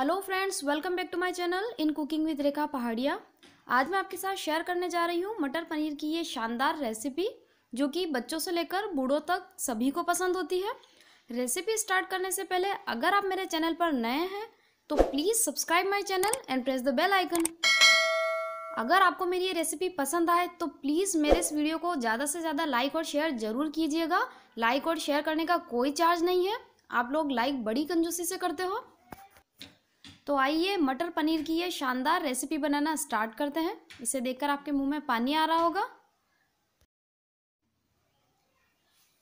hello friends welcome back to my channel in cooking with Rekha Pahadiya आज मैं आपके साथ शेयर करने जा रही हूँ मटर पनीर की ये शानदार रेसिपी जो कि बच्चों से लेकर बूढ़ों तक सभी को पसंद होती है रेसिपी स्टार्ट करने से पहले अगर आप मेरे चैनल पर नए हैं तो please subscribe my channel and press the bell icon अगर आपको मेरी ये रेसिपी पसंद आए तो प्लीज़ मेरे इस वीडियो को ज़्यादा से ज़्यादा लाइक और शेयर ज़रूर कीजिएगा लाइक और शेयर करने का कोई चार्ज नहीं है आप लोग लाइक बड़ी कंजूसी से करते हो तो आइए मटर पनीर की ये शानदार रेसिपी बनाना स्टार्ट करते हैं इसे देखकर आपके मुंह में पानी आ रहा होगा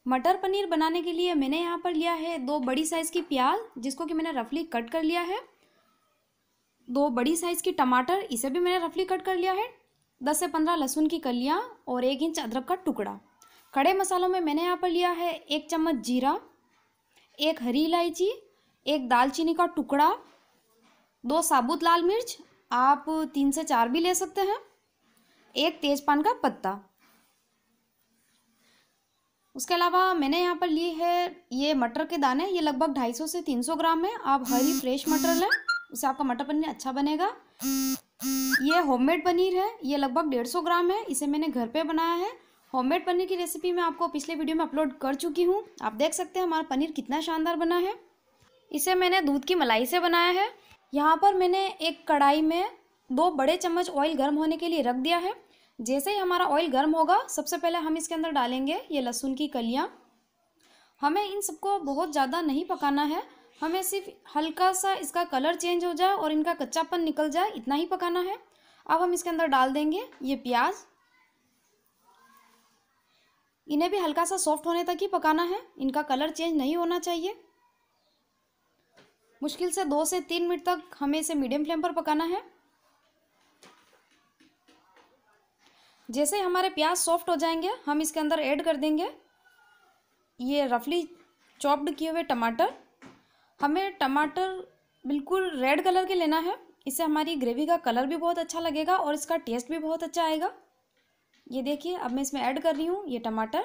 मटर पनीर बनाने के लिए मैंने यहाँ पर लिया है दो बड़ी साइज़ की प्याज जिसको कि मैंने रफली कट कर लिया है दो बड़ी साइज़ की टमाटर इसे भी मैंने रफली कट कर लिया है दस से पंद्रह लहसुन की कलियाँ और एक इंच अदरक का टुकड़ा खड़े मसालों में मैंने यहाँ पर लिया है एक चम्मच जीरा एक हरी इलायची एक दालचीनी का टुकड़ा दो साबुत लाल मिर्च आप तीन से चार भी ले सकते हैं एक तेजपान का पत्ता उसके अलावा मैंने यहाँ पर ली है ये मटर के दाने ये लगभग ढाई सौ से तीन सौ ग्राम है आप हरी फ्रेश मटर लें उससे आपका मटर पनीर अच्छा बनेगा ये होममेड पनीर है ये लगभग डेढ़ सौ ग्राम है इसे मैंने घर पे बनाया है होममेड पनीर की रेसिपी मैं आपको पिछले वीडियो में अपलोड कर चुकी हूँ आप देख सकते हैं हमारा पनीर कितना शानदार बना है इसे मैंने दूध की मलाई से बनाया है यहाँ पर मैंने एक कढ़ाई में दो बड़े चम्मच ऑयल गर्म होने के लिए रख दिया है जैसे ही हमारा ऑयल गर्म होगा सबसे पहले हम इसके अंदर डालेंगे ये लहसुन की कलियाँ हमें इन सबको बहुत ज़्यादा नहीं पकाना है हमें सिर्फ हल्का सा इसका कलर चेंज हो जाए और इनका कच्चापन निकल जाए इतना ही पकाना है अब हम इसके अंदर डाल देंगे ये प्याज इन्हें भी हल्का सा सॉफ्ट होने तक ही पकाना है इनका कलर चेंज नहीं होना चाहिए मुश्किल से दो से तीन मिनट तक हमें इसे मीडियम फ्लेम पर पकाना है जैसे हमारे प्याज सॉफ्ट हो जाएंगे हम इसके अंदर ऐड कर देंगे ये रफली चॉप्ड किए हुए टमाटर हमें टमाटर बिल्कुल रेड कलर के लेना है इससे हमारी ग्रेवी का कलर भी बहुत अच्छा लगेगा और इसका टेस्ट भी बहुत अच्छा आएगा ये देखिए अब मैं इसमें ऐड कर रही हूँ ये टमाटर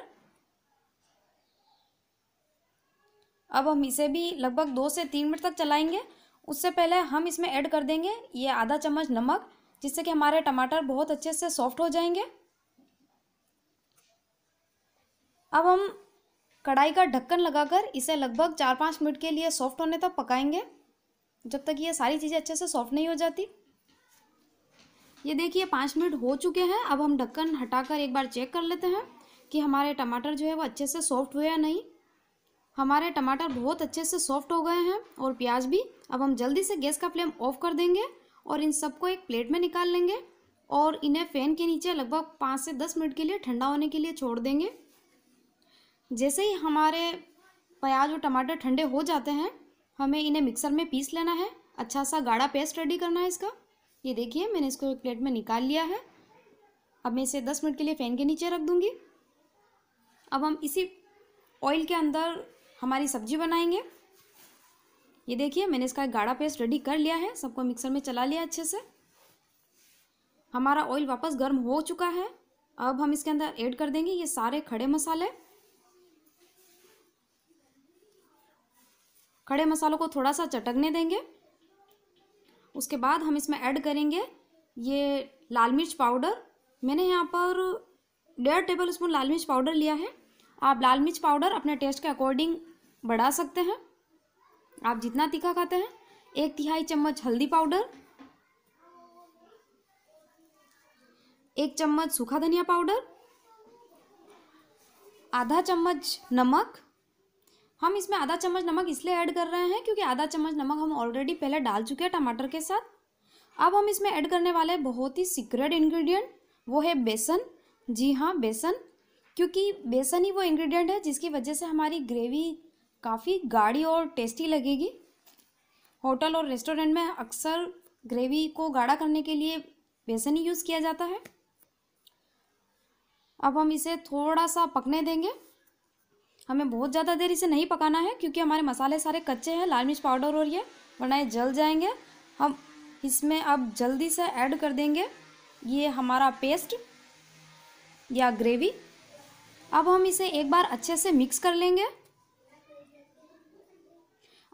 अब हम इसे भी लगभग दो से तीन मिनट तक चलाएंगे उससे पहले हम इसमें ऐड कर देंगे ये आधा चम्मच नमक जिससे कि हमारे टमाटर बहुत अच्छे से सॉफ्ट हो जाएंगे अब हम कढ़ाई का ढक्कन लगाकर इसे लगभग चार पाँच मिनट के लिए सॉफ्ट होने तक पकाएंगे जब तक ये सारी चीज़ें अच्छे से सॉफ्ट नहीं हो जाती ये देखिए पाँच मिनट हो चुके हैं अब हम ढक्कन हटाकर एक बार चेक कर लेते हैं कि हमारे टमाटर जो है वो अच्छे से सॉफ्ट हुए या नहीं हमारे टमाटर बहुत अच्छे से सॉफ्ट हो गए हैं और प्याज भी अब हम जल्दी से गैस का फ्लेम ऑफ कर देंगे और इन सबको एक प्लेट में निकाल लेंगे और इन्हें फ़ैन के नीचे लगभग पाँच से दस मिनट के लिए ठंडा होने के लिए छोड़ देंगे जैसे ही हमारे प्याज और टमाटर ठंडे हो जाते हैं हमें इन्हें मिक्सर में पीस लेना है अच्छा सा गाढ़ा पेस्ट रेडी करना है इसका ये देखिए मैंने इसको एक प्लेट में निकाल लिया है अब मैं इसे दस मिनट के लिए फ़ैन के नीचे रख दूँगी अब हम इसी ऑयल के अंदर हमारी सब्जी बनाएंगे ये देखिए मैंने इसका गाढ़ा पेस्ट रेडी कर लिया है सबको मिक्सर में चला लिया अच्छे से हमारा ऑयल वापस गर्म हो चुका है अब हम इसके अंदर ऐड कर देंगे ये सारे खड़े मसाले खड़े मसालों को थोड़ा सा चटकने देंगे उसके बाद हम इसमें ऐड करेंगे ये लाल मिर्च पाउडर मैंने यहाँ पर डेढ़ टेबल स्पून लाल मिर्च पाउडर लिया है आप लाल मिर्च पाउडर अपने टेस्ट के अकॉर्डिंग बढ़ा सकते हैं आप जितना तीखा खाते हैं एक तिहाई चम्मच हल्दी पाउडर एक चम्मच सूखा धनिया पाउडर आधा चम्मच नमक हम इसमें आधा चम्मच नमक इसलिए ऐड कर रहे हैं क्योंकि आधा चम्मच नमक हम ऑलरेडी पहले डाल चुके हैं टमाटर के साथ अब हम इसमें ऐड करने वाले बहुत ही सीक्रेट इंग्रेडिएंट वो है बेसन जी हाँ बेसन क्योंकि बेसन ही वो इंग्रेडिएंट है जिसकी वजह से हमारी ग्रेवी काफ़ी गाढ़ी और टेस्टी लगेगी होटल और रेस्टोरेंट में अक्सर ग्रेवी को गाढ़ा करने के लिए बेसन ही यूज़ किया जाता है अब हम इसे थोड़ा सा पकने देंगे हमें बहुत ज़्यादा देर इसे नहीं पकाना है क्योंकि हमारे मसाले सारे कच्चे हैं लाल मिर्च पाउडर और ये वरना ये जल जाएंगे हम इसमें अब जल्दी से ऐड कर देंगे ये हमारा पेस्ट या ग्रेवी अब हम इसे एक बार अच्छे से मिक्स कर लेंगे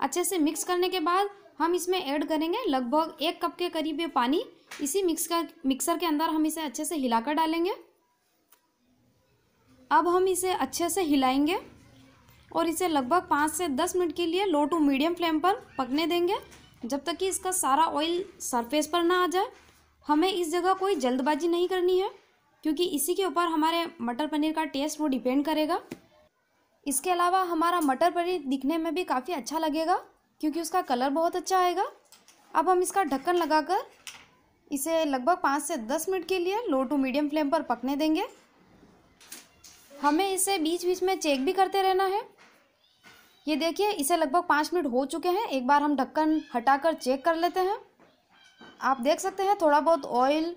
अच्छे से मिक्स करने के बाद हम इसमें ऐड करेंगे लगभग एक कप के करीब ये पानी इसी मिक्स कर मिक्सर के अंदर हम इसे अच्छे से हिलाकर डालेंगे अब हम इसे अच्छे से हिलाएंगे और इसे लगभग पाँच से दस मिनट के लिए लो टू मीडियम फ्लेम पर पकने देंगे जब तक कि इसका सारा ऑयल सरफेस पर ना आ जाए हमें इस जगह कोई जल्दबाजी नहीं करनी है क्योंकि इसी के ऊपर हमारे मटर पनीर का टेस्ट वो डिपेंड करेगा इसके अलावा हमारा मटर पनीर दिखने में भी काफ़ी अच्छा लगेगा क्योंकि उसका कलर बहुत अच्छा आएगा अब हम इसका ढक्कन लगाकर इसे लगभग पाँच से दस मिनट के लिए लो टू मीडियम फ्लेम पर पकने देंगे हमें इसे बीच बीच में चेक भी करते रहना है ये देखिए इसे लगभग पाँच मिनट हो चुके हैं एक बार हम ढक्कन हटाकर चेक कर लेते हैं आप देख सकते हैं थोड़ा बहुत ऑयल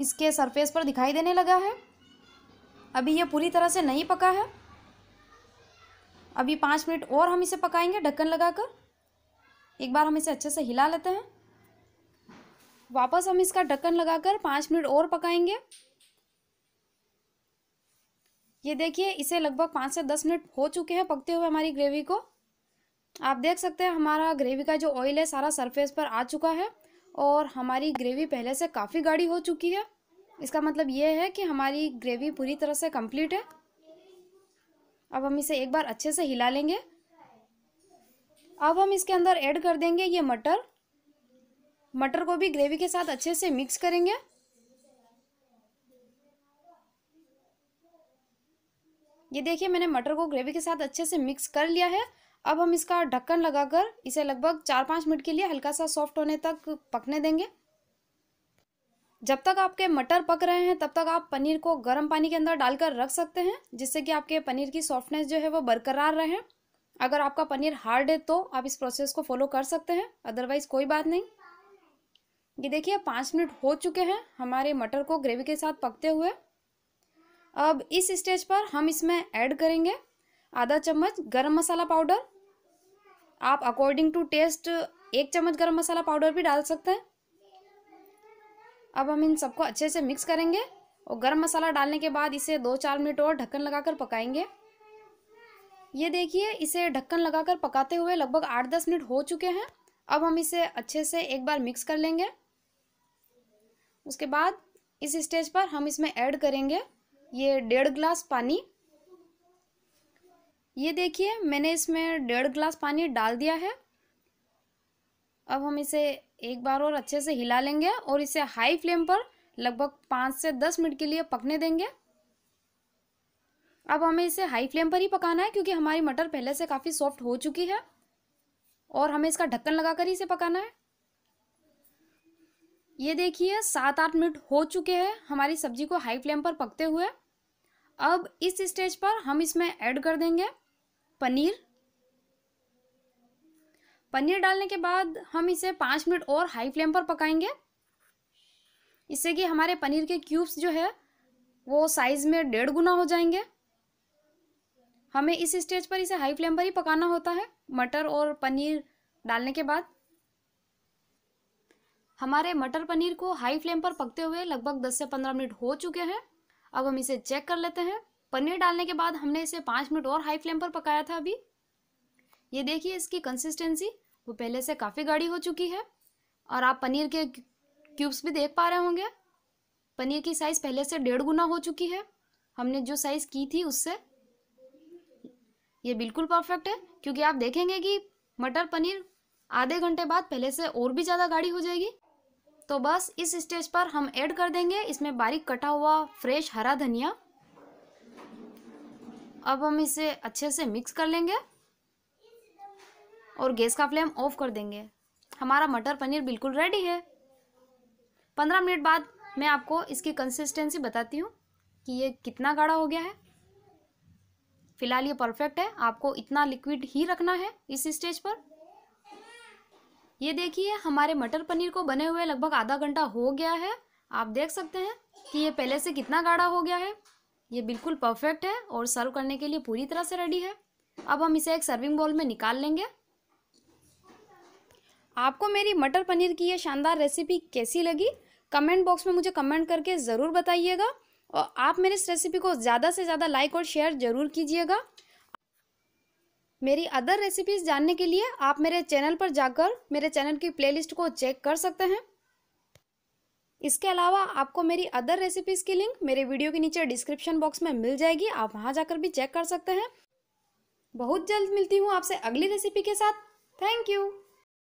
इसके सरफेस पर दिखाई देने लगा है अभी ये पूरी तरह से नहीं पका है अभी पाँच मिनट और हम इसे पकाएंगे ढक्कन लगाकर एक बार हम इसे अच्छे से हिला लेते हैं वापस हम इसका ढक्कन लगाकर पाँच मिनट और पकाएंगे ये देखिए इसे लगभग पाँच से दस मिनट हो चुके हैं पकते हुए हमारी ग्रेवी को आप देख सकते हैं हमारा ग्रेवी का जो ऑयल है सारा सरफेस पर आ चुका है और हमारी ग्रेवी पहले से काफ़ी गाढ़ी हो चुकी है इसका मतलब ये है कि हमारी ग्रेवी पूरी तरह से कंप्लीट है अब हम इसे एक बार अच्छे से हिला लेंगे अब हम इसके अंदर ऐड कर देंगे ये मटर मटर को भी ग्रेवी के साथ अच्छे से मिक्स करेंगे ये देखिए मैंने मटर को ग्रेवी के साथ अच्छे से मिक्स कर लिया है अब हम इसका ढक्कन लगाकर इसे लगभग चार पाँच मिनट के लिए हल्का सा सॉफ्ट होने तक पकने देंगे जब तक आपके मटर पक रहे हैं तब तक आप पनीर को गर्म पानी के अंदर डालकर रख सकते हैं जिससे कि आपके पनीर की सॉफ्टनेस जो है वो बरकरार रहे अगर आपका पनीर हार्ड है तो आप इस प्रोसेस को फॉलो कर सकते हैं अदरवाइज कोई बात नहीं ये देखिए पाँच मिनट हो चुके हैं हमारे मटर को ग्रेवी के साथ पकते हुए अब इस स्टेज पर हम इसमें ऐड करेंगे आधा चम्मच गरम मसाला पाउडर आप अकॉर्डिंग टू टेस्ट एक चम्मच गरम मसाला पाउडर भी डाल सकते हैं अब हम इन सबको अच्छे से मिक्स करेंगे और गर्म मसाला डालने के बाद इसे दो चार मिनट और ढक्कन लगाकर पकाएंगे ये देखिए इसे ढक्कन लगाकर पकाते हुए लगभग आठ दस मिनट हो चुके हैं अब हम इसे अच्छे से एक बार मिक्स कर लेंगे उसके बाद इस स्टेज पर हम इसमें ऐड करेंगे ये डेढ़ ग्लास पानी ये देखिए मैंने इसमें डेढ़ ग्लास पानी डाल दिया है अब हम इसे एक बार और अच्छे से हिला लेंगे और इसे हाई फ्लेम पर लगभग पाँच से दस मिनट के लिए पकने देंगे अब हमें इसे हाई फ्लेम पर ही पकाना है क्योंकि हमारी मटर पहले से काफ़ी सॉफ्ट हो चुकी है और हमें इसका ढक्कन लगाकर ही इसे पकाना है ये देखिए सात आठ मिनट हो चुके हैं हमारी सब्जी को हाई फ्लेम पर पकते हुए अब इस स्टेज पर हम इसमें ऐड कर देंगे पनीर पनीर डालने के बाद हम इसे पाँच मिनट और हाई फ्लेम पर पकाएंगे इससे कि हमारे पनीर के क्यूब्स जो है वो साइज़ में डेढ़ गुना हो जाएंगे हमें इस स्टेज पर इसे हाई फ्लेम पर ही पकाना होता है मटर और पनीर डालने के बाद हमारे मटर पनीर को हाई फ्लेम पर पकते हुए लगभग दस से पंद्रह मिनट हो चुके हैं अब हम इसे चेक कर लेते हैं पनीर डालने के बाद हमने इसे पाँच मिनट और हाई फ्लेम पर पकाया था अभी ये देखिए इसकी कंसिस्टेंसी वो पहले से काफ़ी गाढ़ी हो चुकी है और आप पनीर के क्यूब्स भी देख पा रहे होंगे पनीर की साइज़ पहले से डेढ़ गुना हो चुकी है हमने जो साइज़ की थी उससे ये बिल्कुल परफेक्ट है क्योंकि आप देखेंगे कि मटर पनीर आधे घंटे बाद पहले से और भी ज़्यादा गाढ़ी हो जाएगी तो बस इस स्टेज पर हम ऐड कर देंगे इसमें बारीक कटा हुआ फ्रेश हरा धनिया अब हम इसे अच्छे से मिक्स कर लेंगे और गैस का फ्लेम ऑफ कर देंगे हमारा मटर पनीर बिल्कुल रेडी है पंद्रह मिनट बाद मैं आपको इसकी कंसिस्टेंसी बताती हूँ कि ये कितना गाढ़ा हो गया है फिलहाल ये परफेक्ट है आपको इतना लिक्विड ही रखना है इस स्टेज पर ये देखिए हमारे मटर पनीर को बने हुए लगभग आधा घंटा हो गया है आप देख सकते हैं कि ये पहले से कितना गाढ़ा हो गया है ये बिल्कुल परफेक्ट है और सर्व करने के लिए पूरी तरह से रेडी है अब हम इसे एक सर्विंग बॉल में निकाल लेंगे आपको मेरी मटर पनीर की ये शानदार रेसिपी कैसी लगी कमेंट बॉक्स में मुझे कमेंट करके ज़रूर बताइएगा और आप मेरे इस रेसिपी को ज़्यादा से ज़्यादा लाइक और शेयर ज़रूर कीजिएगा मेरी अदर रेसिपीज़ जानने के लिए आप मेरे चैनल पर जाकर मेरे चैनल की प्लेलिस्ट को चेक कर सकते हैं इसके अलावा आपको मेरी अदर रेसिपीज़ की लिंक मेरे वीडियो के नीचे डिस्क्रिप्शन बॉक्स में मिल जाएगी आप वहाँ जाकर भी चेक कर सकते हैं बहुत जल्द मिलती हूँ आपसे अगली रेसिपी के साथ थैंक यू